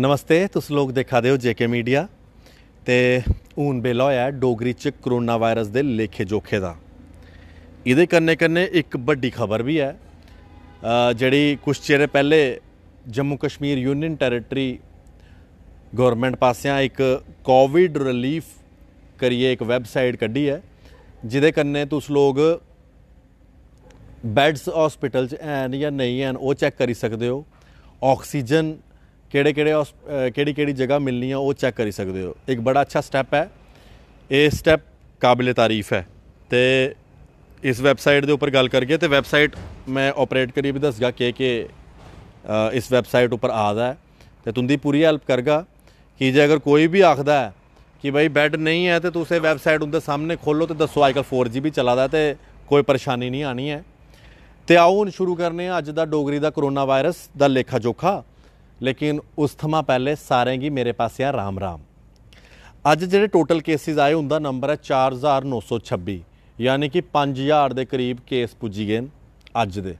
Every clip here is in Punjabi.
ਨਮਸਤੇ ਤੁਸੀਂ ਲੋਕ ਦੇਖਾ ਦਿਓ ਜੇਕੇ ਮੀਡੀਆ ਤੇ ਹੂਨ ਬੇਲਾ ਹੋਇਆ ਡੋਗਰੀ ਚ ਕਰੋਨਾ ਵਾਇਰਸ ਦੇ ਲੇਖੇ ਜੋਖੇ ਦਾ ਇਹਦੇ ਕੰਨੇ ਕੰਨੇ ਇੱਕ ਵੱਡੀ ਖਬਰ ਵੀ ਹੈ ਜਿਹੜੀ ਕੁਝ ਚਿਰ ਪਹਿਲੇ Jammu Kashmir union territory government ਪਾਸਿਆਂ ਇੱਕ ਕੋਵਿਡ ਰਿਲੀਫ ਕਰੀਏ ਇੱਕ ਵੈਬਸਾਈਟ ਕੱਢੀ ਹੈ ਜਿਹਦੇ ਕੰਨੇ ਤੁਸੀਂ ਲੋਕ ਬੈਡਸ ਹਸਪੀਟਲ 'ਚ ਐਨ ਜਾਂ ਨਹੀਂ ਐਨ ਉਹ ਚੈੱਕ ਕਰੀ ਸਕਦੇ ਹੋ ਆਕਸੀਜਨ ਕਿਹੜੇ ਕਿਹੜੇ ਕਿਹੜੀ ਕਿਹੜੀ ਜਗ੍ਹਾ ਮਿਲਣੀ ਆ ਉਹ ਚੈੱਕ ਕਰੀ ਸਕਦੇ ਹੋ ਇੱਕ ਬੜਾ ਅੱਛਾ ਸਟੈਪ ਹੈ ਇਹ ਸਟੈਪ ਕਾਬਿਲ ਤਾਰੀਫ ਹੈ ਤੇ ਇਸ ਵੈਬਸਾਈਟ ਦੇ ਉੱਪਰ ਗੱਲ ਕਰਕੇ ਤੇ ਵੈਬਸਾਈਟ ਮੈਂ ਆਪਰੇਟ ਕਰੀ ਵੀ ਦੱਸਗਾ ਕਿ ਕਿ ਇਸ ਵੈਬਸਾਈਟ ਉੱਪਰ ਆਦਾ ਹੈ ਤੇ ਤੁੰਦੀ ਪੂਰੀ ਹੈਲਪ ਕਰਗਾ ਕਿ ਜੇ ਅਗਰ ਕੋਈ ਵੀ ਆਖਦਾ ਹੈ ਕਿ ਭਾਈ ਬੈੱਡ ਨਹੀਂ ਹੈ ਤੇ ਤੁਸੀਂ ਵੈਬਸਾਈਟ ਉਹਦੇ ਸਾਹਮਣੇ ਖੋਲੋ ਤੇ ਦੱਸੋ ਅੱਜਕੱਲ ਵੀ ਚੱਲਦਾ ਤੇ ਕੋਈ ਪਰੇਸ਼ਾਨੀ ਨਹੀਂ ਆਣੀ ਹੈ ਤੇ ਆਓ ਹੁਣ ਸ਼ੁਰੂ ਕਰਨੇ ਆ ਅੱਜ ਦਾ ਡੋਗਰੀ ਦਾ ਕਰੋਨਾ ਵਾਇਰਸ ਦਾ ਲੇਖਾ ਜੋਖਾ ਲੇਕਿਨ ਉਸ ਥਮਾ ਪਹਿਲੇ ਸਾਰੇਗੀ ਮੇਰੇ ਪਾਸੇ ਆ ਰਾਮ ਰਾਮ ਅੱਜ ਜਿਹੜੇ ਟੋਟਲ ਕੇਸਿਸ ਆਏ ਹੁੰਦਾ ਨੰਬਰ ਹੈ 4926 ਯਾਨੀ ਕਿ 5000 ਦੇ ਕਰੀਬ ਕੇਸ ਪੁੱਜੀ ਗਏ ਅੱਜ ਦੇ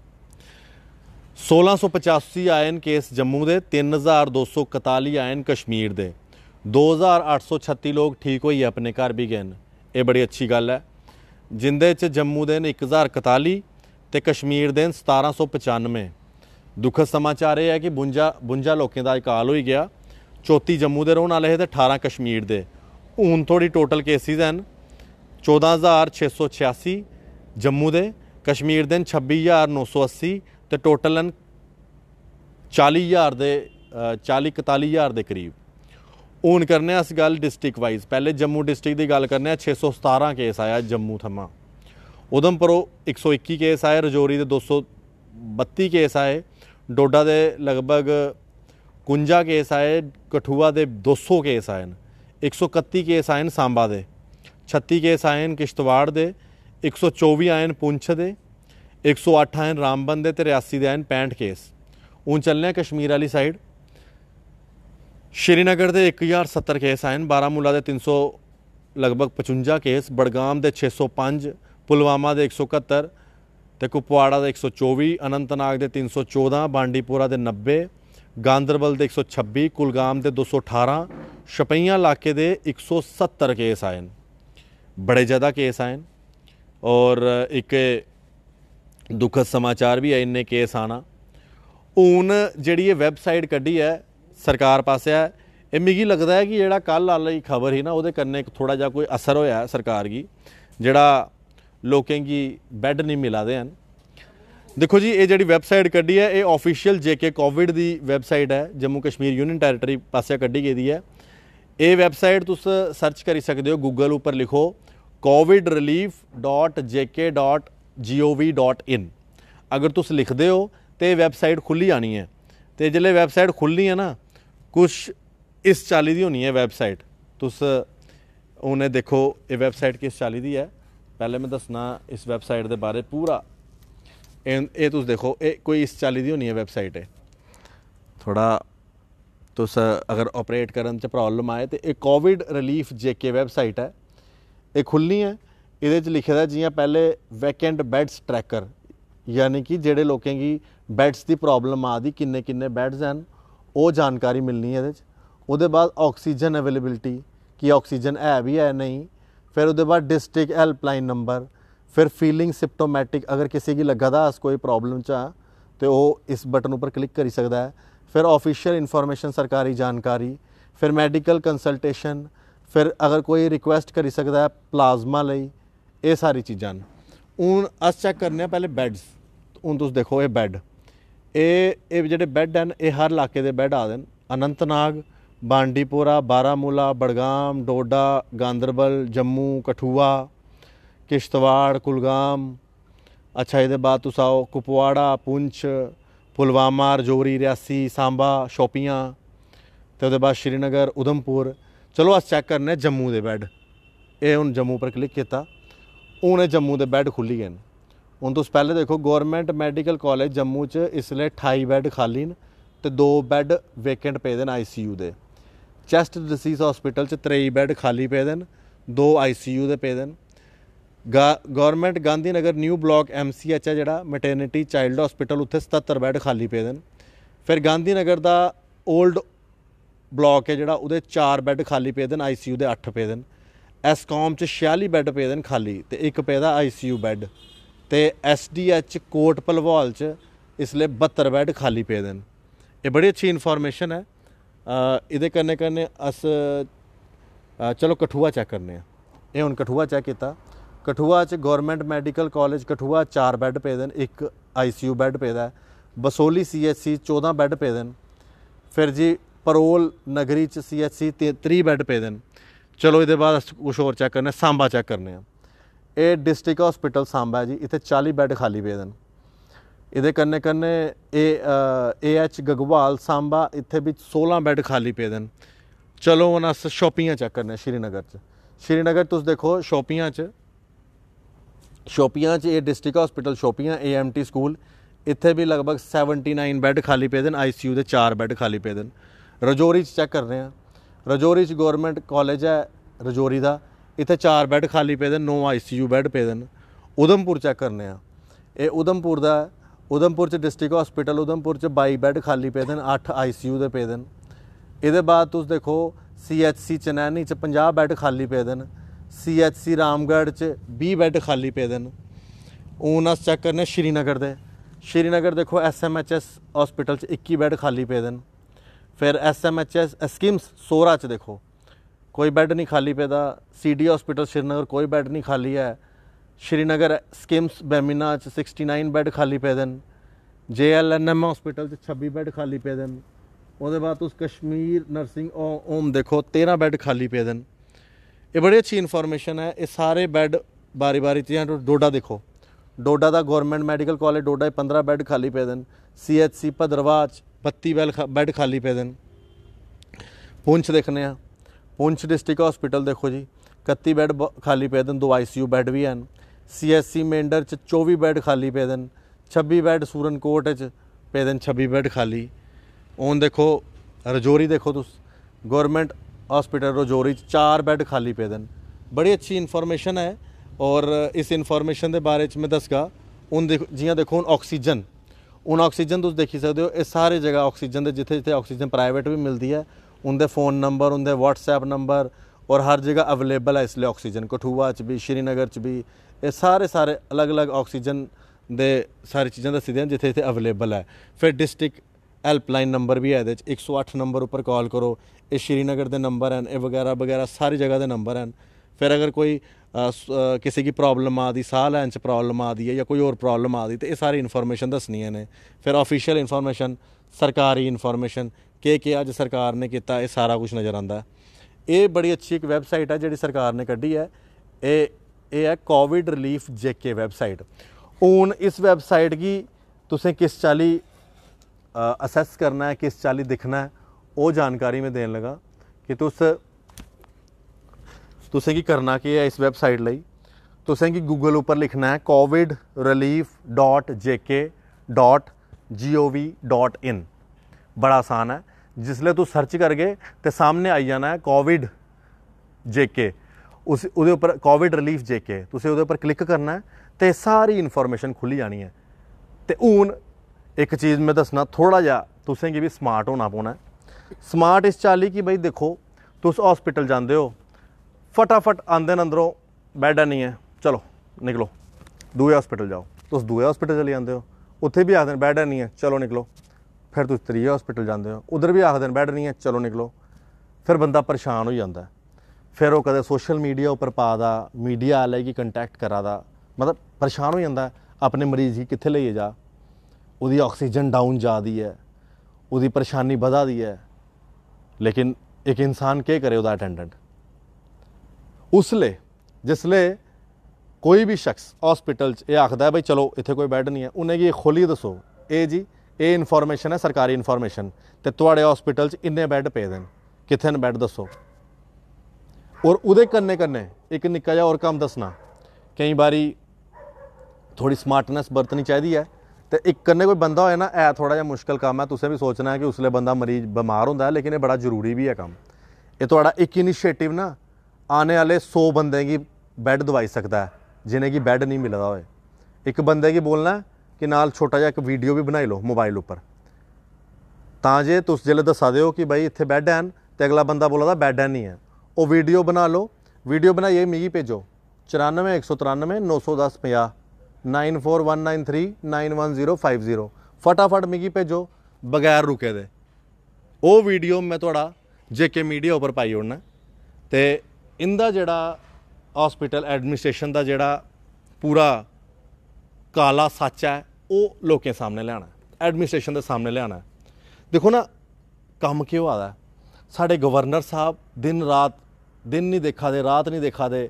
1685 ਆਇਨ ਕੇਸ ਜੰਮੂ ਦੇ 3241 ਆਇਨ ਕਸ਼ਮੀਰ ਦੇ 2836 ਲੋਕ ਠੀਕ ਹੋਈ ਆਪਣੇ ਘਰ ਵੀ ਗਏ ਇਹ ਬੜੀ ਅੱਛੀ ਗੱਲ ਹੈ ਜਿੰਦੇ ਚ ਜੰਮੂ ਦੇ 1041 ਤੇ ਕਸ਼ਮੀਰ ਦੇ 1795 ਦੁਖਦ ਸਮਾਚਾਰ ਇਹ ਹੈ ਕਿ 52 52 ਲੋਕਾਂ ਦਾ ਇਕਾਲ ਹੋਈ ਗਿਆ 34 ਜੰਮੂ ਦੇ ਰਹਿਣ ਵਾਲੇ ਤੇ 18 ਕਸ਼ਮੀਰ ਦੇ ਹੁਣ ਥੋੜੀ ਟੋਟਲ ਕੇਸਿਸ ਹਨ 14686 ਜੰਮੂ ਦੇ ਕਸ਼ਮੀਰ ਦੇ 26980 ਤੇ ਟੋਟਲ ਹਨ 40000 ਦੇ 40 41000 ਦੇ ਕਰੀਬ ਹੁਣ ਕਰਨੇ ਅਸ ਗੱਲ ਡਿਸਟ੍ਰਿਕਟ ਵਾਈਜ਼ ਪਹਿਲੇ ਜੰਮੂ ਡਿਸਟ੍ਰਿਕਟ ਦੀ ਗੱਲ ਕਰਨੇ ਆ 617 ਕੇਸ ਆਇਆ ਜੰਮੂ ਥਮਾ ਉਦਮਪੁਰੋ 121 ਕੇਸ ਆਏ ਰਜੌਰੀ ਦੇ 232 ਕੇਸ ਆਏ ਡੋਡਾ ਦੇ ਲਗਭਗ 51 ਕੇਸ ਆਏ ਕਠੂਆ ਦੇ 200 ਕੇਸ ਆਏ 131 ਕੇਸ ਆਏ ਸਾਂਬਾ ਦੇ 36 ਕੇਸ ਆਏ ਕਿਸ਼ਤਵਾੜ ਦੇ 124 ਆਏ ਪੁੰਛ ਦੇ 108 ਆਏ ਰਾਮਬਨ ਦੇ ਤੇ 83 ਦੇ ਆਏ 65 ਕੇਸ ਉਹ ਚੱਲਨੇ ਕਸ਼ਮੀਰ ਵਾਲੀ ਸਾਈਡ ਸ਼੍ਰੀਨਗਰ ਦੇ 1070 ਕੇਸ ਆਏ ਬਾਰਾਮੂਲਾ ਦੇ 300 ਲਗਭਗ 55 ਕੇਸ ਬੜਗਾਮ ਦੇ 605 ਪੁਲਵਾਮਾ ਦੇ 171 ਤੇ ਕੁਪਵਾੜਾ ਦੇ 124 ਅਨੰਤਨਾਗ ਦੇ 314 ਬਾਂਡੀਪੋਰਾ ਦੇ 90 ਗਾਂਦਰਬਲ ਦੇ 126 ਕੁਲਗਾਮ ਦੇ 218 ਸ਼ਪਈਆਂ ਇਲਾਕੇ ਦੇ 170 ਕੇਸ ਆਏ ਨੇ ਬੜੇ ਜ਼ਿਆਦਾ ਕੇਸ ਆਏ ਨੇ ਔਰ ਇੱਕ ਦੁਖਦ ਸਮਾਚਾਰ ਵੀ ਹੈ ਇੰਨੇ ਕੇਸ ਆਣਾ ਉਹਨ ਜਿਹੜੀ ਇਹ ਵੈਬਸਾਈਟ ਕੱਢੀ ਹੈ ਸਰਕਾਰ ਪਾਸਿਆ ਇਹ ਮਿਗੀ ਲੱਗਦਾ ਹੈ ਕਿ ਜਿਹੜਾ ਕੱਲ ਵਾਲੀ ਖਬਰ ਹੀ ਨਾ ਉਹਦੇ ਕੰਨੇ ਇੱਕ ਥੋੜਾ ਜਿਹਾ ਕੋਈ ਅਸਰ ਹੋਇਆ ਸਰਕਾਰ ਦੀ ਜਿਹੜਾ ਲੋਕਾਂ ਕੀ ਬੈੱਡ ਨਹੀਂ ਮਿਲਾਦੇ ਹਨ ਦੇਖੋ ਜੀ ਇਹ ਜਿਹੜੀ ਵੈਬਸਾਈਟ ਕੱਢੀ ਹੈ ਇਹ ਆਫੀਸ਼ੀਅਲ ਜੇਕੇ ਕੋਵਿਡ ਦੀ ਵੈਬਸਾਈਟ ਹੈ ਜੰਮੂ ਕਸ਼ਮੀਰ ਯੂਨੀਅਨ ਟੈਰੀਟਰੀ ਪਾਸੇ ਕੱਢੀ ਗਈ ਦੀ ਹੈ ਇਹ ਵੈਬਸਾਈਟ ਤੁਸੀਂ ਸਰਚ ਕਰੀ ਸਕਦੇ ਹੋ ਗੂਗਲ ਉੱਪਰ ਲਿਖੋ covidrelief.jk.gov.in ਅਗਰ ਤੁਸੀਂ ਲਿਖਦੇ ਹੋ ਤੇ ਵੈਬਸਾਈਟ ਖੁੱਲੀ ਆਣੀ ਹੈ ਤੇ ਜਿਹੜੇ ਵੈਬਸਾਈਟ ਖੁੱਲਣੀ ਹੈ ਨਾ ਕੁਝ ਇਸ ਚਾਲੀ ਦੀ ਹੋਣੀ ਹੈ ਵੈਬਸਾਈਟ ਤੁਸੀਂ ਉਹਨੇ ਦੇਖੋ ਇਹ ਵੈਬਸਾਈਟ ਕਿਸ ਚਾਲੀ ਦੀ ਹੈ ਪਹਿਲੇ ਮੈਂ ਦੱਸਣਾ ਇਸ ਵੈਬਸਾਈਟ ਦੇ ਬਾਰੇ ਪੂਰਾ ਇਹ ਤੁਸੀਂ ਦੇਖੋ ਇਹ ਕੋਈ ਇਸ ਚਾਲੀ ਦੀ ਹੋਣੀ ਹੈ ਵੈਬਸਾਈਟ ਹੈ ਥੋੜਾ ਤੁਸ ਅਗਰ ਆਪਰੇਟ ਕਰਨ ਚ ਪ੍ਰੋਬਲਮ ਆਏ ਤੇ ਇਹ ਕੋਵਿਡ ਰਿਲੀਫ ਜੇਕੇ ਵੈਬਸਾਈਟ ਹੈ ਇਹ ਖੁੱਲਣੀ ਹੈ ਇਹਦੇ ਚ ਲਿਖਿਆ ਹੈ ਜਿਵੇਂ ਪਹਿਲੇ ਵੈਕੈਂਟ ਬੈਡਸ ਟਰੈਕਰ ਯਾਨੀ ਕਿ ਜਿਹੜੇ ਲੋਕਾਂ ਦੀ ਬੈਡਸ ਦੀ ਪ੍ਰੋਬਲਮ ਆਦੀ ਕਿੰਨੇ ਕਿੰਨੇ ਬੈਡਸ ਹਨ ਉਹ ਜਾਣਕਾਰੀ ਮਿਲਣੀ ਹੈ ਇਹਦੇ ਚ ਉਹਦੇ ਬਾਅਦ ਆਕਸੀਜਨ ਅਵੇਲੇਬਿਲਟੀ ਕਿ ਆਕਸੀਜਨ ਹੈ ਵੀ ਹੈ ਨਹੀਂ ਫਿਰ ਉਹਦੇ ਬਾਅਦ ਡਿਸਟ੍ਰਿਕਟ ਹੈਲਪਲਾਈਨ ਨੰਬਰ ਫਿਰ ਫੀਲਿੰਗ ਸਿਪਟੋਮੈਟਿਕ ਅਗਰ ਕਿਸੇ ਕੀ ਲੱਗਾ ਦਾ ਕੋਈ ਪ੍ਰੋਬਲਮ ਚਾ ਤੇ ਉਹ ਇਸ ਬਟਨ ਉੱਪਰ ਕਲਿੱਕ ਕਰ ਸਕਦਾ ਹੈ ਫਿਰ ਆਫੀਸ਼ੀਅਲ ਇਨਫੋਰਮੇਸ਼ਨ ਸਰਕਾਰੀ ਜਾਣਕਾਰੀ ਫਿਰ ਮੈਡੀਕਲ ਕੰਸਲਟੇਸ਼ਨ ਫਿਰ ਅਗਰ ਕੋਈ ਰਿਕੁਐਸਟ ਕਰ ਸਕਦਾ ਹੈ ਪਲਾਜ਼ਮਾ ਲਈ ਇਹ ਸਾਰੀ ਚੀਜ਼ਾਂ ਨੇ ਹੁਣ ਅਸ ਚੈੱਕ ਕਰਨੇ ਆ ਪਹਿਲੇ ਬੈਡਸ ਹੁਣ ਤੁਸੀਂ ਦੇਖੋ ਇਹ ਬੈੱਡ ਇਹ ਇਹ ਜਿਹੜੇ ਬੈੱਡ ਹਨ ਇਹ ਹਰ ਇਲਾਕੇ ਦੇ ਬੈੱਡ ਆ ਦੇਣ ਅਨੰਤਨਾਗ ਬਾਂਡੀਪੋਰਾ ਬਾਰਾਮੂਲਾ ਬੜਗਾਮ ਡੋਡਾ ਗਾਂਦਰਬਲ ਜੰਮੂ ਕਠੂਆ ਕਿਸ਼ਤਵਾੜ ਕੁਲਗਾਮ ਅੱਛਾ ਇਹਦੇ ਬਾਅਦ ਤੁਸੀਂ ਆਓ ਕੁਪਵਾੜਾ ਪੁੰਛ ਪੁਲਵਾਮਾ ਰਜੋਰੀ ਰਿਆਸੀ ਸਾਂਬਾ ਸ਼ੋਪੀਆਂ ਤੇ ਉਹਦੇ ਬਾਅਦ ਸ਼੍ਰੀਨਗਰ ਉਦਮਪੁਰ ਚਲੋ ਅਸ ਚੈੱਕ ਕਰਨੇ ਜੰਮੂ ਦੇ ਬੈੱਡ ਇਹ ਹੁਣ ਜੰਮੂ ਪਰ ਕਲਿੱਕ ਕੀਤਾ ਉਹਨੇ ਜੰਮੂ ਦੇ ਬੈੱਡ ਖੁੱਲੀ ਗਏ ਨੇ ਹੁਣ ਤੁਸੀਂ ਪਹਿਲੇ ਦੇਖੋ ਗਵਰਨਮੈਂਟ ਮੈਡੀਕਲ ਕਾਲਜ ਜੰਮੂ 'ਚ ਇਸ ਲਈ 28 ਬੈੱਡ ਖਾਲੀ ਨੇ ਤੇ 2 ਬੈੱਡ ਵੇਕੈਂਟ ਪਏ ਦੇ ਨੇ ਆਈਸੀਯੂ ਦੇ ਚੈਸਟ ਡਿਸੀਜ਼ ਹਸਪੀਟਲ 'ਚ 23 ਬੈੱਡ ਖਾਲੀ ਪਏ ਦੇਣ ਦੋ ਆਈਸੀਯੂ ਦੇ ਪਏ ਦੇਣ government Gandhi Nagar new block MCH ਹੈ ਜਿਹੜਾ ਮੈਟਰਨਿਟੀ ਚਾਈਲਡ ਹਸਪੀਟਲ ਉੱਥੇ 77 ਬੈੱਡ ਖਾਲੀ ਪਏ ਦੇਣ ਫਿਰ ਗਾਂਧੀ ਨਗਰ ਦਾ 올ਡ ਬਲਾਕ ਹੈ ਜਿਹੜਾ ਉਹਦੇ 4 ਬੈੱਡ ਖਾਲੀ ਪਏ ਦੇਣ ਆਈਸੀਯੂ ਦੇ 8 ਪਏ ਦੇਣ ਐਸਕਾਮ 'ਚ 46 ਬੈੱਡ ਪਏ ਦੇਣ ਖਾਲੀ ਤੇ ਇੱਕ ਪਏ ਦਾ ਆਈਸੀਯੂ ਬੈੱਡ ਤੇ ਐਸਡੀਐਚ ਕੋਟ ਪਲਵਾਲ 'ਚ ਇਸ ਲਈ 72 ਬੈੱਡ ਖਾਲੀ ਪਏ ਦੇਣ ਇਹ ਬੜੀ ਅੱਛੀ ਇਨਫੋਰਮੇਸ਼ਨ ਹੈ ਇਹਦੇ ਕਰਨੇ ਕਰਨੇ ਅਸ ਚਲੋ ਕਠੂਆ ਚੈੱਕ ਕਰਨੇ ਆ ਇਹ ਹੁਣ ਕਠੂਆ ਚੈੱਕ ਕੀਤਾ ਕਠੂਆ ਚ government medical college Kathua 4 bed ਪੇ ਦੇਣ ਇੱਕ ਆਈਸੀਯੂ ਬੈੱਡ ਪੇ ਦਾ ਬਸੋਲੀ ਸੀਐਚਸੀ 14 ਬੈੱਡ ਪੇ ਦੇਣ ਫਿਰ ਜੀ ਪਰੋਲ ਨਗਰੀ ਚ ਸੀਐਚਸੀ 33 ਬੈੱਡ ਪੇ ਦੇਣ ਚਲੋ ਇਹਦੇ ਬਾਅਦ ਕੁਝ ਹੋਰ ਚੈੱਕ ਕਰਨੇ ਸਾਂਬਾ ਚੈੱਕ ਕਰਨੇ ਆ ਇਹ ਡਿਸਟ੍ਰਿਕਟ ਹਸਪੀਟਲ ਸਾਂਬਾ ਜੀ ਇੱਥੇ 40 ਬੈੱਡ ਖਾਲੀ ਪੇ ਦੇਣ ਇਹਦੇ ਕੰਨੇ ਕੰਨੇ ਇਹ ਏਐਚ ਗਗਵਾਲ ਸਾਂਬਾ ਇੱਥੇ ਵੀ 16 ਬੈੱਡ ਖਾਲੀ ਪਏ ਦੇਣ ਚਲੋ ਉਹਨਾਂ ਸ਼ੋਪੀਆਂ ਚੈੱਕ ਕਰਨੇ ਸ਼੍ਰੀਨਗਰ ਚ ਸ਼੍ਰੀਨਗਰ ਤੁਸੀਂ ਦੇਖੋ ਸ਼ੋਪੀਆਂ ਚ ਸ਼ੋਪੀਆਂ ਚ ਇਹ district hospital Shopian AMT school ਇੱਥੇ ਵੀ ਲਗਭਗ 79 ਬੈੱਡ ਖਾਲੀ ਪਏ ਦੇਣ ਆਈਸੀਯੂ ਦੇ 4 ਬੈੱਡ ਖਾਲੀ ਪਏ ਦੇਣ ਰਜੋਰੀ ਚ ਚੈੱਕ ਕਰਨੇ ਆ ਰਜੋਰੀ ਚ ਗਵਰਨਮੈਂਟ ਕਾਲਜ ਹੈ ਰਜੋਰੀ ਦਾ ਇੱਥੇ 4 ਬੈੱਡ ਖਾਲੀ ਪਏ ਦੇਣ 9 ਆਈਸੀਯੂ ਬੈੱਡ ਪਏ ਦੇਣ ਉਦਮਪੁਰ ਚੈੱਕ ਕਰਨੇ ਆ ਇਹ ਉਦਮਪੁਰ ਦਾ ਉਦਮਪੁਰ ਚ ਡਿਸਟ੍ਰਿਕਟ ਹਸਪੀਟਲ ਉਦਮਪੁਰ ਚ 22 ਬੈੱਡ ਖਾਲੀ ਪਏ ਦੇਣ 8 ਆਈਸੀਯੂ ਦੇ ਪਏ ਦੇਣ ਇਹਦੇ ਬਾਅਦ ਤੁਸੀਂ ਦੇਖੋ ਸੀਐਚਸੀ ਚਨੈਨੀ ਚ 50 ਬੈੱਡ ਖਾਲੀ ਪਏ ਦੇਣ ਸੀਐਚਸੀ ਰਾਮਗੜ੍ਹ ਚ 20 ਬੈੱਡ ਖਾਲੀ ਪਏ ਦੇਣ ਉਨਸ ਚੈੱਕ ਕਰਨੇ ਸ਼੍ਰੀਨਗਰ ਦੇ ਸ਼੍ਰੀਨਗਰ ਦੇਖੋ ਐਸਐਮਐਚਐਸ ਹਸਪੀਟਲ ਚ 21 ਬੈੱਡ ਖਾਲੀ ਪਏ ਦੇਣ ਫਿਰ ਐਸਐਮਐਚਐਸ ਸਕੀਮਸ ਸੋਰਾ ਚ ਦੇਖੋ ਕੋਈ ਬੈੱਡ ਨਹੀਂ ਖਾਲੀ ਦਾ ਸੀਡੀ ਹਸਪੀਟਲ ਸ਼੍ਰੀਨਗਰ ਕੋਈ ਬੈੱਡ ਨਹੀਂ ਖਾਲੀ ਹੈ ਸ਼੍ਰੀਨਗਰ ਸਕਿਮਸ ਬੈਮਿਨਾ ਚ 69 ਬੈੱਡ ਖਾਲੀ ਪਏ ਦੇਣ ਜੇਐਲਐਨਐਮ ਹਸਪੀਟਲ ਚ 26 ਬੈੱਡ ਖਾਲੀ ਪਏ ਦੇਣ ਉਹਦੇ ਬਾਅਦ ਉਸ ਕਸ਼ਮੀਰ ਨਰਸਿੰਗ ਹੋਮ ਦੇਖੋ 13 ਬੈੱਡ ਖਾਲੀ ਪਏ ਦੇਣ ਇਹ ਬੜੀ ਅੱਛੀ ਇਨਫੋਰਮੇਸ਼ਨ ਹੈ ਇਹ ਸਾਰੇ ਬੈੱਡ ਬਾਰੀ-ਬਾਰੀ ਤੇ ਡੋਡਾ ਦੇਖੋ ਡੋਡਾ ਦਾ government medical college Doda 15 bed ਖਾਲੀ ਪਏ ਦੇਣ ਸੀਐਚਸੀ ਭਦਰਵਾ ਚ 32 ਬੈੱਡ ਖਾਲੀ ਪਏ ਦੇਣ ਪੁੰਛ ਦੇਖਨੇ ਆ ਪੁੰਛ ਡਿਸਟ੍ਰਿਕਟ ਹਸਪੀਟਲ ਦੇਖੋ ਜੀ 31 ਬੈੱਡ ਖਾਲੀ ਪਏ ਦੇਣ ਦੋ ਆਈਸੀਯੂ ਬੈੱਡ ਵੀ ਹਨ ਸੀਐਸਸੀ ਮੇਂਡਰ ਚ 24 ਬੈੱਡ ਖਾਲੀ ਪਏ ਦਿਨ 26 ਬੈੱਡ ਸੂਰਨ ਕੋਟ ਚ ਪਏ ਦਿਨ 26 ਬੈੱਡ ਖਾਲੀ ਓਨ ਦੇਖੋ ਰਜੋਰੀ ਦੇਖੋ ਤੁਸ ਗਵਰਨਮੈਂਟ ਹਸਪੀਟਲ ਰਜੋਰੀ ਚ 4 ਬੈੱਡ ਖਾਲੀ ਪਏ ਦਿਨ ਬੜੀ ਅੱਛੀ ਇਨਫੋਰਮੇਸ਼ਨ ਹੈ ਔਰ ਇਸ ਇਨਫੋਰਮੇਸ਼ਨ ਦੇ ਬਾਰੇ ਚ ਮੈਂ ਦੱਸਗਾ ਓਨ ਦੇਖੋ ਜੀਆਂ ਦੇਖੋ ਓਨ ਆਕਸੀਜਨ ਓਨ ਆਕਸੀਜਨ ਤੁਸ ਦੇਖੀ ਸਕਦੇ ਹੋ ਇਹ ਸਾਰੇ ਜਗ੍ਹਾ ਆਕਸੀਜਨ ਦੇ ਜਿੱਥੇ ਜਿੱਥੇ ਆਕਸੀਜਨ ਪ੍ਰਾਈਵੇਟ ਵੀ ਮਿਲਦੀ ਹੈ ਉਹਦੇ ਫੋਨ ਨੰਬਰ ਉਹਦੇ WhatsApp ਨੰਬਰ ਔਰ ਹਰ ਜਗ੍ਹਾ ਅਵੇਲੇਬਲ ਹੈ ਇਸ ਲਈ ਆਕਸੀਜਨ ਕਠੂਆ ਚ ਵੀ ਸ਼੍ਰੀਨਗਰ ਚ ਵੀ ਇਹ ਸਾਰੇ ਸਾਰੇ ਅਲੱਗ-ਅਲੱਗ ਆਕਸੀਜਨ ਦੇ ਸਾਰੀ ਚੀਜ਼ਾਂ ਦਾ ਦੀਆਂ ਜਿੱਥੇ ਇਥੇ ਅਵੇਲੇਬਲ ਹੈ ਫਿਰ ਡਿਸਟ੍ਰਿਕਟ ਹੈਲਪਲਾਈਨ ਨੰਬਰ ਵੀ ਹੈ ਇਹਦੇ ਚ 108 ਨੰਬਰ ਉੱਪਰ ਕਾਲ ਕਰੋ ਇਹ ਸ਼੍ਰੀਨਗਰ ਦੇ ਨੰਬਰ ਹਨ ਇਹ ਵਗੈਰਾ ਵਗੈਰਾ ਸਾਰੀ ਜਗ੍ਹਾ ਦੇ ਨੰਬਰ ਹਨ ਫਿਰ ਅਗਰ ਕੋਈ ਕਿਸੇ ਦੀ ਪ੍ਰੋਬਲਮ ਆਦੀ ਸਾਹ ਲੈਣ ਚ ਪ੍ਰੋਬਲਮ ਆਦੀ ਹੈ ਜਾਂ ਕੋਈ ਹੋਰ ਪ੍ਰੋਬਲਮ ਆਦੀ ਤੇ ਇਹ ਸਾਰੀ ਇਨਫੋਰਮੇਸ਼ਨ ਦੱਸਣੀਆਂ ਨੇ ਫਿਰ ਆਫੀਸ਼ੀਅਲ ਇਨਫੋਰਮੇਸ਼ਨ ਸਰਕਾਰੀ ਇਨਫੋਰਮੇਸ਼ਨ ਕੀ ਕੀ ਅੱਜ ਸਰਕਾਰ ਨੇ ਕੀਤਾ ਇਹ ਸਾਰਾ ਕੁਝ ਨਜ਼ਰ ਆਂਦਾ ਇਹ बड़ी अच्छी एक वैबसाइट है ਜਿਹੜੀ ਸਰਕਾਰ ने ਕੱਢੀ है ये है कोविड रिलीफ जे के वैबसाइट हूँ इस वैबसाइट की तुसें किस चाली असैस करना है किस चाली दिखना है वो जानकारी में देन लगा कि तुस तुसें की करना के है इस वैबसाइट लई तुसें की गूगल उपर लिखना है Covid relief dot J K dot G O V dot in बड़ा आसान है ਜਿਸਲੇ ਤੂੰ ਸਰਚ ਕਰਗੇ ਤੇ ਸਾਹਮਣੇ ਆਈ ਜਾਣਾ ਹੈ ਕੋਵਿਡ ਜੇਕੇ ਉਸ ਉਹਦੇ ਉੱਪਰ ਕੋਵਿਡ ਰਿਲੀਫ ਜੇਕੇ ਤੁਸੀਂ ਉਹਦੇ ਉੱਪਰ ਕਲਿੱਕ ਕਰਨਾ ਹੈ ਤੇ ਸਾਰੀ ਇਨਫੋਰਮੇਸ਼ਨ ਖੁੱਲੀ ਜਾਣੀ ਹੈ ਤੇ ਹੁਣ ਇੱਕ ਚੀਜ਼ ਮੈਂ ਦੱਸਣਾ ਥੋੜਾ ਜਿਹਾ ਤੁਸੀਂ ਕਿ ਵੀ ਸਮਾਰਟ ਹੋਣਾ ਪੋਣਾ ਸਮਾਰਟ ਇਸ ਚਾਲੀ ਕੀ ਬਈ ਦੇਖੋ ਤੁਸੀਂ ਹਸਪੀਟਲ ਜਾਂਦੇ ਹੋ ਫਟਾਫਟ ਆਂਦੇ ਨੇ ਅੰਦਰੋਂ ਬੈੱਡ ਨਹੀਂ ਹੈ ਚਲੋ ਨਿਕਲੋ ਦੂਏ ਹਸਪੀਟਲ ਜਾਓ ਤੁਸੀਂ ਦੂਏ ਹਸਪੀਟਲ ਚਲੇ ਜਾਂਦੇ ਹੋ ਉੱਥੇ ਵੀ ਆਖਦੇ ਨੇ ਬੈੱਡ ਨਹੀਂ ਹੈ ਚਲੋ ਨਿਕਲੋ ਫਿਰ ਤੁਸੀਂ ਤਰੀਏ ਹਸਪੀਟਲ ਜਾਂਦੇ ਹੋ ਉਧਰ ਵੀ ਆਖਦੇ ਨੇ ਬੈਡ ਨਹੀਂ ਹੈ ਚਲੋ ਨਿਕਲੋ ਫਿਰ ਬੰਦਾ ਪਰੇਸ਼ਾਨ ਹੋ ਜਾਂਦਾ ਫਿਰ ਉਹ ਕਦੇ ਸੋਸ਼ਲ ਮੀਡੀਆ ਉੱਪਰ ਪਾਦਾ ਮੀਡੀਆ ਵਾਲੇ ਕੀ ਕੰਟੈਕਟ ਕਰਾਦਾ ਮਤਲਬ ਪਰੇਸ਼ਾਨ ਹੋ ਜਾਂਦਾ ਆਪਣੇ ਮਰੀਜ਼ ਹੀ ਕਿੱਥੇ ਲਈਏ ਜਾ ਉਹਦੀ ਆਕਸੀਜਨ ਡਾਊਨ ਜਾਦੀ ਹੈ ਉਹਦੀ ਪਰੇਸ਼ਾਨੀ ਵਧਾਦੀ ਹੈ ਲੇਕਿਨ ਇੱਕ ਇਨਸਾਨ ਕੀ ਕਰੇ ਉਹਦਾ ਅਟੈਂਡੈਂਟ ਉਸ ਲਈ ਜਿਸ ਲਈ ਕੋਈ ਵੀ ਸ਼ਖਸ ਹਸਪੀਟਲ 'ਚ ਇਹ ਆਖਦਾ ਬਈ ਚਲੋ ਇੱਥੇ ਕੋਈ ਬੈੱਡ ਨਹੀਂ ਹੈ ਉਹਨੇ ਕੀ ਖੋਲੀ ਦੱਸੋ ਇਹ ਜੀ ਇਹ ਇਨਫੋਰਮੇਸ਼ਨ ਹੈ ਸਰਕਾਰੀ ਇਨਫੋਰਮੇਸ਼ਨ ਤੇ ਤੁਹਾਡੇ ਹਸਪੀਟਲ 'ਚ ਇੰਨੇ ਬੈੱਡ ਪਏ ਦੇਣ ਕਿੱਥੇ ਨੇ ਬੈੱਡ ਦੱਸੋ ਔਰ ਉਹਦੇ ਕੰਨੇ ਕੰਨੇ ਇੱਕ ਨਿੱਕਾ ਜਿਹਾ ਹੋਰ ਕੰਮ ਦੱਸਣਾ ਕਈ ਵਾਰੀ ਥੋੜੀ ਸਮਾਰਟਨੈਸ ਵਰਤਣੀ ਚਾਹੀਦੀ ਹੈ ਤੇ ਇੱਕ ਕੰਨੇ ਕੋਈ ਬੰਦਾ ਹੋਇਆ ਨਾ ਐ ਥੋੜਾ ਜਿਹਾ ਮੁਸ਼ਕਲ ਕੰਮ ਹੈ ਤੁਸੀਂ ਵੀ ਸੋਚਣਾ ਹੈ ਕਿ ਉਸਲੇ ਬੰਦਾ ਮਰੀਜ਼ ਬਿਮਾਰ ਹੁੰਦਾ ਹੈ ਲੇਕਿਨ ਇਹ ਬੜਾ ਜ਼ਰੂਰੀ ਵੀ ਹੈ ਕੰਮ ਇਹ ਤੁਹਾਡਾ ਇੱਕ ਇਨੀਸ਼ੀਏਟਿਵ ਨਾ ਆਨੇ ਵਾਲੇ 100 ਬੰਦੇ ਕੀ ਬੈੱਡ ਦਵਾਈ ਸਕਦਾ ਹੈ ਜਿਨੇ ਕੀ ਬੈੱਡ ਨਹੀਂ ਮਿਲਦਾ ਹੋਏ ਇੱਕ ਬੰਦੇ ਕੀ ਬੋਲਣਾ ਕਿ ਨਾਲ ਛੋਟਾ ਜਿਹਾ ਇੱਕ ਵੀਡੀਓ ਵੀ ਬਣਾਈ ਲਓ ਮੋਬਾਈਲ ਉੱਪਰ ਤਾਂ ਜੇ ਤੁਸੀਂ ਜਿਹੜੇ ਦੱਸਾ ਦਿਓ ਕਿ ਬਾਈ ਇੱਥੇ ਬੈੱਡ ਹਨ ਤੇ ਅਗਲਾ ਬੰਦਾ ਬੋਲਦਾ ਬੈੱਡ ਨਹੀਂ ਹੈ ਉਹ ਵੀਡੀਓ ਬਣਾ ਲਓ ਵੀਡੀਓ ਇਹ ਮਿਗੀ ਭੇਜੋ 9419391050 9419391050 ਫਟਾਫਟ ਮਿਗੀ ਭੇਜੋ ਬਗੈਰ ਰੁਕੇ ਦੇ ਉਹ ਵੀਡੀਓ ਮੈਂ ਤੁਹਾਡਾ ਜੇਕੇ ਮੀਡੀਆ ਉੱਪਰ ਪਾਈ ਹੋਣਾ ਤੇ ਇੰਦਾ ਜਿਹੜਾ ਹਸਪੀਟਲ ਐਡਮਿਨਿਸਟ੍ਰੇਸ਼ਨ ਦਾ ਜਿਹੜਾ ਪੂਰਾ ਕਾਲਾ ਸੱਚ ਹੈ ਉਹ ਲੋਕਾਂ ਸਾਹਮਣੇ ਲਿਆਣਾ ਐਡਮਿਨਿਸਟ੍ਰੇਸ਼ਨ ਦੇ ਸਾਹਮਣੇ ਲਿਆਣਾ ਦੇਖੋ ਨਾ ਕੰਮ ਕਿਉਂ ਆਦਾ ਸਾਡੇ ਗਵਰਨਰ ਸਾਹਿਬ ਦਿਨ ਰਾਤ ਦਿਨ ਨਹੀਂ ਦੇਖਾ ਦੇ ਰਾਤ ਨਹੀਂ ਦੇਖਾ ਦੇ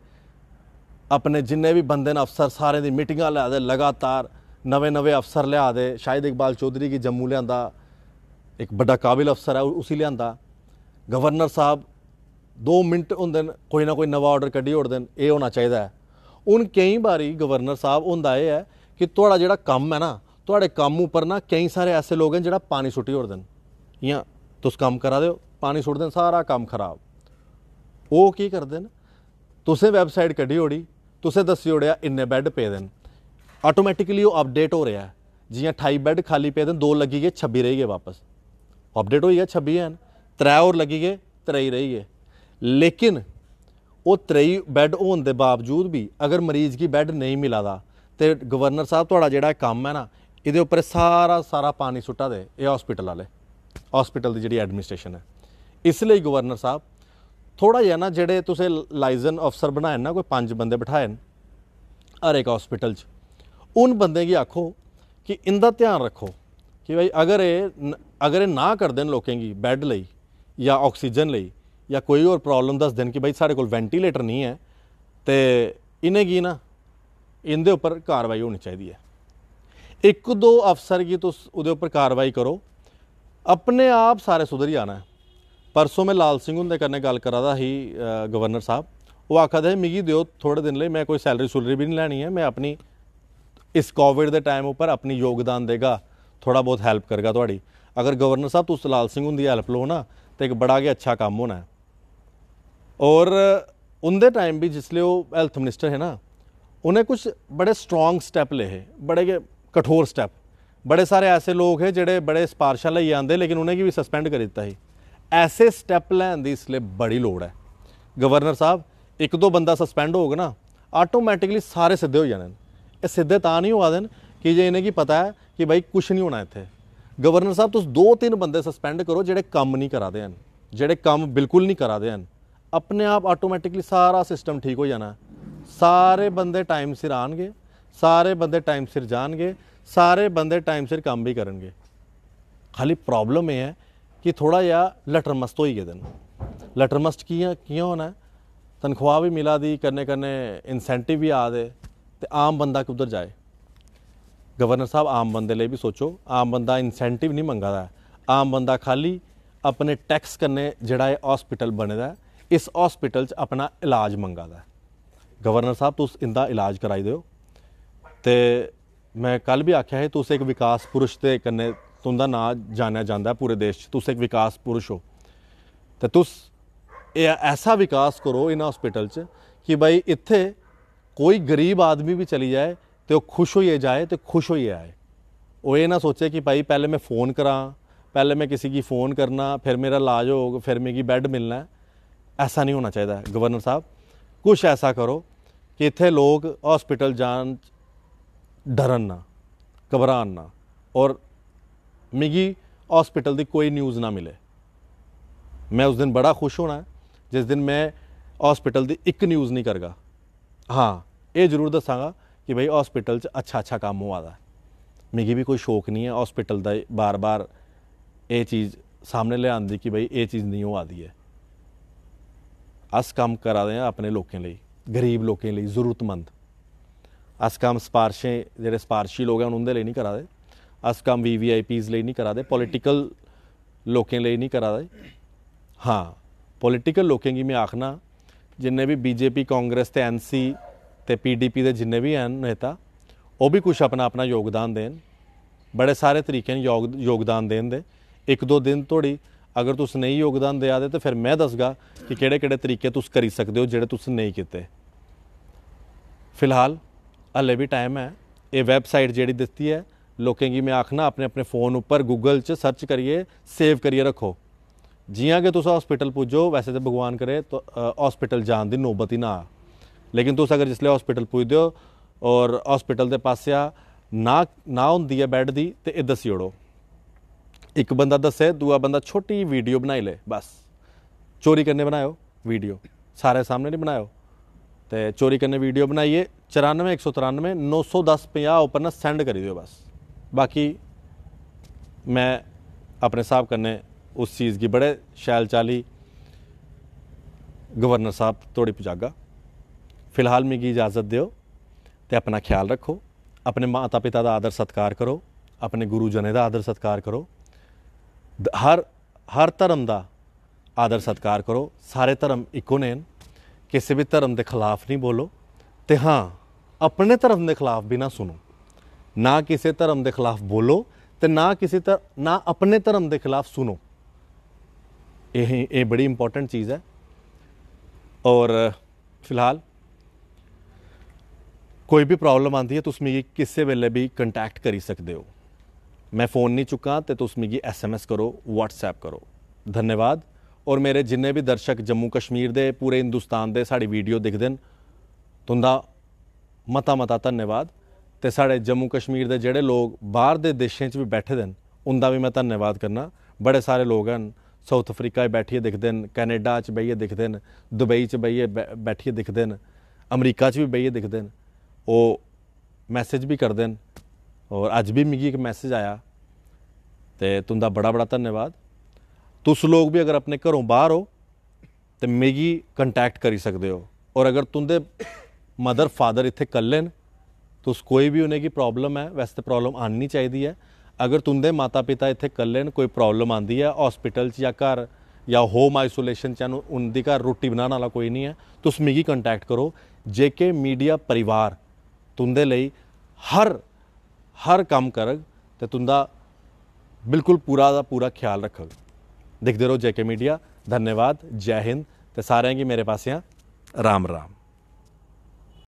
ਆਪਣੇ ਜਿੰਨੇ ਵੀ ਬੰਦੇ ਨੇ ਅਫਸਰ ਸਾਰੇ ਦੀ ਮੀਟਿੰਗਾਂ ਲਾ ਦੇ ਲਗਾਤਾਰ ਨਵੇਂ ਨਵੇਂ ਅਫਸਰ ਲਿਆ ਦੇ ਸ਼ਾਇਦ ਇਕਬਾਲ ਚੌਧਰੀ ਕੀ ਜੰਮੂ ਲਿਆਂਦਾ ਇੱਕ ਵੱਡਾ ਕਾਬਿਲ ਅਫਸਰ ਹੈ ਉਸੇ ਲਿਆਂਦਾ ਗਵਰਨਰ ਸਾਹਿਬ 2 ਮਿੰਟ ਹੁੰਦੇ ਨੇ ਕੋਈ ਨਾ ਕੋਈ ਨਵਾਂ ਆਰਡਰ ਕੱਢੀ ਓੜਦੇ ਨੇ ਇਹ ਹੋਣਾ ਚਾਹੀਦਾ ਹੈ ਉਨ ਕਈ ਵਾਰੀ ਗਵਰਨਰ ਸਾਹਿਬ ਹੁੰਦਾ ਇਹ ਹੈ ਕਿ ਤੁਹਾਡਾ ਜਿਹੜਾ ਕੰਮ ਹੈ ਨਾ ਤੁਹਾਡੇ ਕੰਮ ਉੱਪਰ ਨਾ ਕਈ ਸਾਰੇ ਐਸੇ ਲੋਕ ਹਨ ਜਿਹੜਾ ਪਾਣੀ ਸੁੱਟੀ ਹੋਰ ਦੇਣ ਜਾਂ ਤੁਸੀਂ ਕੰਮ ਕਰਾ ਦਿਓ ਪਾਣੀ ਸੁੱਟ ਦੇਣ ਸਾਰਾ ਕੰਮ ਖਰਾਬ ਉਹ ਕੀ ਕਰਦੇ ਨੇ ਤੁਸੀਂ ਵੈਬਸਾਈਟ ਕੱਢੀ ਹੋੜੀ ਤੁਸੀਂ ਦੱਸੀ ਹੋੜਿਆ ਇੰਨੇ ਬੈੱਡ ਪੇ ਦੇਣ ਆਟੋਮੈਟਿਕਲੀ ਉਹ ਅਪਡੇਟ ਹੋ ਰਿਹਾ ਜਿਵੇਂ 28 ਬੈੱਡ ਖਾਲੀ ਪੇ ਦੇਣ ਦੋ ਲੱਗੀ ਗਏ 26 ਰਹੀ ਗਏ ਵਾਪਸ ਅਪਡੇਟ ਹੋਈ ਗਿਆ 26 ਹਨ ਤਰੇ ਹੋਰ ਲੱਗੀ ਗਏ 23 ਰਹੀ ਗਏ ਲੇਕਿਨ ਉਹ 23 ਬੈੱਡ ਹੋਣ ਦੇ ਬਾਵਜੂਦ ਵੀ ਅਗਰ ਮਰੀਜ਼ ਕੀ ਬੈੱਡ ਨਹੀਂ ਮਿਲਾਦਾ ਤੇ ਗਵਰਨਰ ਸਾਹਿਬ ਤੁਹਾਡਾ ਜਿਹੜਾ ਕੰਮ ਹੈ ਨਾ ਇਹਦੇ ਉੱਪਰ ਸਾਰਾ ਸਾਰਾ ਪਾਣੀ ਸੁੱਟਾ ਦੇ ਇਹ ਹਸਪੀਟਲ ਵਾਲੇ ਹਸਪੀਟਲ ਦੀ ਜਿਹੜੀ ਐਡਮਿਨਿਸਟ੍ਰੇਸ਼ਨ ਹੈ ਇਸ ਲਈ ਗਵਰਨਰ ਸਾਹਿਬ ਥੋੜਾ ਜਿਹਾ ਨਾ ਜਿਹੜੇ ਤੁਸੀਂ ਲਾਇਜ਼ਨ ਅਫਸਰ ਬਣਾਏ ਨਾ ਕੋਈ ਪੰਜ ਬੰਦੇ ਬਿਠਾਏ ਨੇ ਹਰ ਇੱਕ ਹਸਪੀਟਲ 'ਚ ਉਹਨ ਬੰਦੇ ਕੀ ਆਖੋ ਕਿ ਇੰਦਾ ਧਿਆਨ ਰੱਖੋ ਕਿ ਭਾਈ ਅਗਰ ਇਹ ਅਗਰ ਇਹ ਨਾ ਕਰ ਦੇਣ ਲੋਕਾਂ ਦੀ ਬੈੱਡ ਲਈ ਜਾਂ ਆਕਸੀਜਨ ਲਈ ਜਾਂ ਕੋਈ ਹੋਰ ਪ੍ਰੋਬਲਮ ਦੱਸ ਦੇਣ ਕਿ ਭਾਈ ਸਾਡੇ ਕੋਲ ਵੈਂਟੀਲੇਟਰ ਨਹੀਂ ਹੈ ਤੇ ਇਹਨੇ ਕੀ ਨਾ ਇਹਦੇ ਉੱਪਰ ਕਾਰਵਾਈ ਹੋਣੀ ਚਾਹੀਦੀ ਹੈ ਇੱਕ ਦੋ ਅਫਸਰ ਕੀ ਤੋਂ ਉਹਦੇ ਉੱਪਰ ਕਾਰਵਾਈ ਕਰੋ ਆਪਣੇ ਆਪ ਸਾਰੇ ਸੁਧਰ ਜਾਣਾ ਪਰਸੋਂ ਮੈਂ ਲਾਲ ਸਿੰਘ ਹੁੰਦੇ ਕਰਨੇ ਗੱਲ ਕਰਾਦਾ ਸੀ ਗਵਰਨਰ ਸਾਹਿਬ ਉਹ ਆਖਦਾ ਹੈ ਮਿਗੀ ਦਿਓ ਥੋੜੇ ਦਿਨ ਲਈ ਮੈਂ ਕੋਈ ਸੈਲਰੀ ਸੁਲਰੀ ਵੀ ਨਹੀਂ ਲੈਣੀ ਹੈ ਮੈਂ ਆਪਣੀ ਇਸ ਕੋਵਿਡ ਦੇ ਟਾਈਮ ਉੱਪਰ ਆਪਣੀ ਯੋਗਦਾਨ ਦੇਗਾ ਥੋੜਾ ਬਹੁਤ ਹੈਲਪ ਕਰਗਾ ਤੁਹਾਡੀ ਅਗਰ ਗਵਰਨਰ ਸਾਹਿਬ ਤੁਸੀਂ ਲਾਲ ਸਿੰਘ ਹੁੰਦੀ ਹੈਲਪ ਲੋ ਨਾ ਤੇ ਇੱਕ ਬੜਾ ਗੇ ਅੱਛਾ ਕੰਮ ਹੋਣਾ ਔਰ ਉਹਦੇ ਟਾਈਮ ਵੀ ਜਿਸ ਲਈ ਉਹ ਹੈਲਥ ਮਿਨਿਸਟਰ ਹੈ ਨਾ ਉਹਨੇ ਕੁਝ ਬੜੇ ਸਟਰੋਂਗ ਸਟੈਪ ਲਏ ਬੜੇ ਕਠੋਰ ਸਟੈਪ ਬੜੇ ਸਾਰੇ ਐਸੇ ਲੋਕ ਹੈ ਜਿਹੜੇ ਬੜੇ ਸਪਾਰਸ਼ਾ ਲਈ ਆਂਦੇ ਲੇਕਿਨ ਉਹਨੇ ਕੀ ਵੀ ਸਸਪੈਂਡ ਕਰ ਦਿੱਤਾ ਸੀ ਐਸੇ ਸਟੈਪ ਲੈਣ ਦੀ ਇਸ ਲਈ ਬੜੀ ਲੋੜ ਹੈ ਗਵਰਨਰ ਸਾਹਿਬ ਇੱਕ ਦੋ ਬੰਦਾ ਸਸਪੈਂਡ ਹੋਗਾ ਨਾ ਆਟੋਮੈਟਿਕਲੀ ਸਾਰੇ ਸਿੱਧੇ ਹੋ ਜਾਣਨ ਇਹ ਸਿੱਧੇ ਤਾਂ ਨਹੀਂ ਹੋਆ ਦੇਣ ਕਿ ਜੇ ਇਹਨੇ ਕੀ ਪਤਾ ਹੈ ਕਿ ਭਾਈ ਕੁਝ ਨਹੀਂ ਹੋਣਾ ਇੱਥੇ ਗਵਰਨਰ ਸਾਹਿਬ ਤੁਸੀਂ ਦੋ ਤਿੰਨ ਬੰਦੇ ਸਸਪੈਂਡ ਕਰੋ ਜਿਹੜੇ ਕੰਮ ਨਹੀਂ ਕਰਾਦੇ ਹਨ ਜਿਹੜੇ ਕੰਮ ਬਿਲਕੁਲ ਨਹੀਂ ਕਰਾਦੇ ਹਨ ਆਪਣੇ ਆਪ ਆਟੋਮੈਟਿਕਲੀ ਸਾਰਾ ਸਿਸਟਮ ਠੀਕ ਹੋ ਜਾਣਾ ਸਾਰੇ ਬੰਦੇ ਟਾਈਮ ਸਿਰ ਆਣਗੇ ਸਾਰੇ ਬੰਦੇ ਟਾਈਮ ਸਿਰ ਜਾਣਗੇ ਸਾਰੇ ਬੰਦੇ ਟਾਈਮ ਸਿਰ ਕੰਮ ਵੀ ਕਰਨਗੇ ਖਾਲੀ ਪ੍ਰੋਬਲਮ ਇਹ ਹੈ ਕਿ ਥੋੜਾ ਜਿਹਾ ਲਟਰਮਸਤ ਹੋਈ ਗਏ ਦਿਨ ਲਟਰਮਸਤ ਕੀ ਹੈ ਕਿਉਂ ਹੋਣਾ ਤਨਖਾਹ ਵੀ ਮਿਲਾ ਦੀ ਕਰਨੇ ਕਰਨੇ ਇਨਸੈਂਟਿਵ ਵੀ ਆ ਦੇ ਤੇ ਆਮ ਬੰਦਾ ਕਿੱਧਰ ਜਾਏ ਗਵਰਨਰ ਸਾਹਿਬ ਆਮ ਬੰਦੇ ਲਈ ਵੀ ਸੋਚੋ ਆਮ ਬੰਦਾ ਇਨਸੈਂਟਿਵ ਨਹੀਂ ਮੰਗਦਾ ਆਮ ਬੰਦਾ ਖਾਲੀ ਆਪਣੇ ਟੈਕਸ ਕਰਨੇ ਜਿਹੜਾ ਇਹ ਹਸਪੀਟਲ ਬਣਦਾ ਇਸ ਹਸਪੀਟਲ 'ਚ ਆਪਣਾ ਇਲਾਜ ਮੰਗਦਾ ਗਵਰਨਰ ਸਾਹਿਬ ਤੁਸੀਂ ਇੰਦਾ ਇਲਾਜ ਕਰਾਈ ਦਿਓ ਤੇ ਮੈਂ ਕੱਲ ਵੀ ਆਖਿਆ ਹੈ ਤੁਸੀਂ ਇੱਕ ਵਿਕਾਸ ਪੁਰਸ਼ ਤੇ ਕੰਨੇ ਤੁੰਦਾ ਨਾਂ ਜਾਣਿਆ ਜਾਂਦਾ ਪੂਰੇ ਦੇਸ਼ 'ਚ ਤੁਸੀਂ ਇੱਕ ਵਿਕਾਸ ਪੁਰਸ਼ ਹੋ ਤੇ ਤੁਸ ਇਹ ਐਸਾ ਵਿਕਾਸ ਕਰੋ ਇਨ ਹਸਪੀਟਲ 'ਚ ਕਿ ਭਾਈ ਇੱਥੇ ਕੋਈ ਗਰੀਬ ਆਦਮੀ ਵੀ ਚਲੀ ਜਾਏ ਤੇ ਉਹ ਖੁਸ਼ ਹੋਈਏ ਜਾਏ ਤੇ ਖੁਸ਼ ਹੋਈਏ ਆਏ ਉਹ ਇਹ ਨਾ ਸੋਚੇ ਕਿ ਭਾਈ ਪਹਿਲੇ ਮੈਂ ਫੋਨ ਕਰਾਂ ਪਹਿਲੇ ਮੈਂ ਕਿਸੇ ਕੀ ਫੋਨ ਕਰਨਾ ਫਿਰ ਮੇਰਾ ਇਲਾਜ ਹੋਊਗਾ ਫਿਰ ਮੇਗੀ ਬੈੱਡ ਮਿਲਣਾ ਐਸਾ ਨਹੀਂ ਹੋਣਾ ਚਾਹੀਦਾ ਗਵਰਨਰ ਸਾਹਿਬ ਕੁਝ ਐਸਾ ਕਰੋ ਕਿ ਇੱਥੇ ਲੋਕ ਹਸਪੀਟਲ ਜਾਣ ਡਰਨ ਨਾ ਘਬਰਾਣ ਨਾ ਔਰ ਮਿਗੀ ਹਸਪੀਟਲ ਦੀ ਕੋਈ ਨਿਊਜ਼ ਨਾ ਮਿਲੇ ਮੈਂ ਉਸ ਦਿਨ ਬੜਾ ਖੁਸ਼ ਹੋਣਾ ਜਿਸ ਦਿਨ ਮੈਂ ਹਸਪੀਟਲ ਦੀ ਇੱਕ ਨਿਊਜ਼ ਨਹੀਂ ਕਰਗਾ ਹਾਂ ਇਹ ਜ਼ਰੂਰ ਦੱਸਾਂਗਾ ਕਿ ਭਈ ਹਸਪੀਟਲ 'ਚ ਅੱਛਾ ਅੱਛਾ ਕੰਮ ਹੋ ਆਦਾ ਮਿਗੀ ਵੀ ਕੋਈ ਸ਼ੌਕ ਨਹੀਂ ਹੈ ਹਸਪੀਟਲ ਦਾ ਬਾਰ-ਬਾਰ ਇਹ ਚੀਜ਼ ਸਾਹਮਣੇ ਲਿਆਉਣ ਦੀ ਕਿ ਭਈ ਇਹ ਚੀਜ਼ ਨਹੀਂ ਹੋ ਆਦੀ ਹੈ ਅਸ ਕੰਮ ਕਰਾ ਰਹੇ ਆ ਆਪਣੇ ਲੋਕਾਂ ਲਈ ਗਰੀਬ ਲੋਕਾਂ ਲਈ ਜ਼ਰੂਰਤਮੰਦ ਅਸ ਕੰਮ ਸਪਾਰਸ਼ੇ ਜਿਹੜੇ ਸਪਾਰਸ਼ੀ ਲੋਕ ਆ ਉਹਨਾਂ ਦੇ ਲਈ ਨਹੀਂ ਕਰਾਦੇ ਅਸ ਕੰਮ ਵੀ ਵੀ ਆਈ ਪੀਜ਼ ਲਈ ਨਹੀਂ ਕਰਾਦੇ ਪੋਲਿਟੀਕਲ ਲੋਕਾਂ ਲਈ ਨਹੀਂ ਕਰਾਦੇ ਹਾਂ ਪੋਲਿਟੀਕਲ ਲੋਕਾਂ ਕੀ ਮੈਂ ਆਖਣਾ ਜਿੰਨੇ ਵੀ ਬੀਜੇਪੀ ਕਾਂਗਰਸ ਤੇ ਐਨਸੀ ਤੇ ਪੀਡੀਪੀ ਦੇ ਜਿੰਨੇ ਵੀ ਹਨ ਨੇਤਾ ਉਹ ਵੀ ਕੁਝ ਆਪਣਾ ਆਪਣਾ ਯੋਗਦਾਨ ਦੇਣ ਬੜੇ ਸਾਰੇ ਤਰੀਕੇ ਨਾਲ ਯੋਗਦਾਨ ਦੇਣ ਦੇ ਇੱਕ ਦੋ ਦਿਨ ਥੋੜੀ ਅਗਰ ਤੁਸੀਂ ਨਹੀਂ ਯੋਗਦਾਨ ਦਿਆ ਦੇ ਤਾਂ ਫਿਰ ਮੈਂ ਦੱਸਗਾ ਕਿ ਕਿਹੜੇ ਕਿਹੜੇ ਤਰੀਕੇ ਤੁਸੀਂ ਕਰੀ ਸਕਦੇ ਹੋ ਜਿਹੜੇ ਤੁਸੀਂ ਨਹੀਂ ਕੀਤੇ ਫਿਲਹਾਲ ਹਲੇ ਵੀ ਟਾਈਮ ਹੈ ਇਹ ਵੈਬਸਾਈਟ ਜਿਹੜੀ ਦਿੱਤੀ ਹੈ ਲੋਕਾਂ ਕੀ ਮੈਂ ਆਖਣਾ ਆਪਣੇ ਆਪਣੇ ਫੋਨ ਉੱਪਰ ਗੂਗਲ 'ਚ ਸਰਚ ਕਰੀਏ ਸੇਵ ਕਰੀਏ ਰੱਖੋ ਜੀਆਂ ਕਿ ਤੁਸੀਂ ਹਸਪੀਟਲ ਪੁੱਜੋ ਵੈਸੇ ਤਾਂ ਭਗਵਾਨ ਕਰੇ ਤਾਂ ਹਸਪੀਟਲ ਜਾਣ ਦੀ ਨੋਬਤ ਹੀ ਨਾ ਆ ਲੇਕਿਨ ਤੁਸੀਂ ਅਗਰ ਜਿਸਲੇ ਹਸਪੀਟਲ ਪੁੱਜਦੇ ਹੋ ਔਰ ਹਸਪੀਟਲ ਦੇ ਪਾਸਿਆ ਨਾ ਨਾ ਹੁੰਦੀ ਹੈ ਬੈੱਡ ਦੀ ਤੇ ਇਹ ਦੱਸਿਓ ਇੱਕ ਬੰਦਾ ਦੱਸੇ ਦੂਆ ਬੰਦਾ ਛੋਟੀ ਵੀਡੀਓ ਬਣਾਈ ਲੈ ਬਸ ਚੋਰੀ ਕਰਨੇ ਬਣਾਇਓ ਵੀਡੀਓ ਸਾਰੇ ਸਾਹਮਣੇ ਨਹੀਂ ਬਣਾਇਓ ਤੇ ਚੋਰੀ ਕਰਨੇ ਵੀਡੀਓ ਬਣਾਈਏ 94193 193 910 50 ਉਪਰ ਨਾ ਸੈਂਡ ਕਰੀ ਦਿਓ ਬਸ ਬਾਕੀ ਮੈਂ ਆਪਣੇ ਸਾਹਿਬ ਕਰਨੇ ਉਸ ਚੀਜ਼ ਦੀ ਬੜੇ ਸ਼ੈਲ ਚਾਲੀ ਗਵਰਨਰ ਸਾਹਿਬ ਤੋੜੀ ਪੁਜਾਗਾ ਫਿਲਹਾਲ ਮੇਗੀ ਇਜਾਜ਼ਤ ਦਿਓ ਤੇ ਆਪਣਾ ਖਿਆਲ ਰੱਖੋ ਆਪਣੇ ਮਾਤਾ ਪਿਤਾ ਦਾ ਆਦਰ ਸਤਕਾਰ ਕਰੋ ਆਪਣੇ ਗੁਰੂ ਜਨੇ ਦਾ ਆਦਰ ਸਤਕਾਰ ਕਰੋ ਹਰ ਹਰ ਧਰਮ ਦਾ ਆਦਰ ਸਤਕਾਰ ਕਰੋ ਸਾਰੇ ਧਰਮ ਇੱਕੋ ਨੇ ਕਿਸੇ ਵੀ ਧਰਮ ਦੇ ਖਿਲਾਫ ਨਹੀਂ ਬੋਲੋ ਤੇ ਹਾਂ ਆਪਣੇ ਧਰਮ ਦੇ ਖਿਲਾਫ ਵੀ ਨਾ ਸੁਣੋ ਨਾ ਕਿਸੇ ਧਰਮ ਦੇ ਖਿਲਾਫ ਬੋਲੋ ਤੇ ਨਾ ਕਿਸੇ ਤਰ ਨਾ ਆਪਣੇ ਧਰਮ ਦੇ ਖਿਲਾਫ ਸੁਣੋ ਇਹ ਇਹ ਬੜੀ ਇੰਪੋਰਟੈਂਟ ਚੀਜ਼ ਹੈ ਔਰ ਫਿਲਹਾਲ ਕੋਈ ਵੀ ਪ੍ਰੋਬਲਮ ਆਂਦੀ ਹੈ ਤੁਸੀਂ ਮੇਰੇ ਕਿਸੇ ਵੇਲੇ ਵੀ ਕੰਟੈਕਟ ਕਰੀ ਸਕਦੇ ਹੋ ਮੈਂ ਫੋਨ ਨਹੀਂ ਚੁੱਕਾ ਤੇ ਤੁਸੀਂ ਮੀਗੀ ਐਸਐਮਐਸ ਕਰੋ ਵਟਸਐਪ ਕਰੋ ਧੰਨਵਾਦ ਔਰ ਮੇਰੇ ਜਿੰਨੇ ਵੀ ਦਰਸ਼ਕ ਜੰਮੂ ਕਸ਼ਮੀਰ ਦੇ ਪੂਰੇ ਹਿੰਦੁਸਤਾਨ ਦੇ ਸਾਡੀ ਵੀਡੀਓ ਦੇਖਦੇ ਨੇ ਤੁੰਦਾ ਮਤਾ ਮਤਾ ਧੰਨਵਾਦ ਤੇ ਸਾਡੇ ਜੰਮੂ ਕਸ਼ਮੀਰ ਦੇ ਜਿਹੜੇ ਲੋਕ ਬਾਹਰ ਦੇ ਦੇਸ਼ਾਂ 'ਚ ਵੀ ਬੈਠੇ ਦਨ ਉਹਨਾਂ ਵੀ ਮੈਂ ਧੰਨਵਾਦ ਕਰਨਾ ਬੜੇ ਸਾਰੇ ਲੋਕ ਹਨ ਸਾਊਥ ਅਫਰੀਕਾ 'ਚ ਬੈਠੀ ਦੇਖਦੇ ਨੇ ਕੈਨੇਡਾ 'ਚ ਬਈਏ ਦੇਖਦੇ ਨੇ ਦੁਬਈ 'ਚ ਬਈਏ ਬੈਠੀ ਦੇਖਦੇ ਨੇ ਅਮਰੀਕਾ 'ਚ ਵੀ ਬਈਏ ਦੇਖਦੇ ਨੇ ਉਹ ਮੈਸੇਜ ਵੀ ਕਰਦੇ ਨੇ ਔਰ ਅੱਜ ਵੀ ਮਿਗੀ ਇੱਕ ਮੈਸੇਜ ਆਇਆ ਤੇ ਤੁੰਦਾ ਬੜਾ ਬੜਾ ਧੰਨਵਾਦ ਤੁਸ ਲੋਗ ਵੀ ਅਗਰ ਆਪਣੇ ਘਰੋਂ ਬਾਹਰ ਹੋ ਤੇ ਮੇਗੀ ਕੰਟੈਕਟ ਕਰੀ ਸਕਦੇ ਹੋ ਔਰ ਅਗਰ ਤੁੰਦੇ ਮਦਰ ਫਾਦਰ ਇੱਥੇ ਕੱਲੇ ਨੇ ਤੁਸ ਕੋਈ ਵੀ ਉਹਨੇ ਕੀ ਪ੍ਰੋਬਲਮ ਹੈ ਵੈਸੇ ਪ੍ਰੋਬਲਮ ਆਣੀ ਚਾਹੀਦੀ ਹੈ ਅਗਰ ਤੁੰਦੇ ਮਾਤਾ ਪਿਤਾ ਇੱਥੇ ਕੱਲੇ ਨੇ ਕੋਈ ਪ੍ਰੋਬਲਮ ਆਂਦੀ ਹੈ ਹਸਪੀਟਲ 'ਚ ਜਾਂ ਘਰ ਜਾਂ ਹੋਮ ਆਈਸੋਲੇਸ਼ਨ ਚ ਨੂੰ ਉਹਦੀ ਘਰ ਰੋਟੀ ਬਣਾਉਣ ਵਾਲਾ ਕੋਈ ਨਹੀਂ ਹੈ ਤੁਸ ਮੇਗੀ ਕੰਟੈਕਟ ਕਰੋ ਜੇਕੇ ਮੀਡੀਆ ਪਰਿਵਾਰ ਤੁੰਦੇ ਲਈ ਹਰ ਹਰ ਕੰਮ ਕਰਗ ਤੇ ਤੁੰਦਾ ਬਿਲਕੁਲ ਪੂਰਾ ਦਾ ਪੂਰਾ ਖਿਆਲ ਰੱਖੋ ਦੇਖਦੇ ਰਹੋ ਜੇਕੇ ਮੀਡੀਆ ਧੰਨਵਾਦ ਜੈ ਹਿੰਦ ਤੇ ਸਾਰਿਆਂ ਕੀ ਮੇਰੇ ਪਾਸਿਆਂ ਰਾਮ ਰਾਮ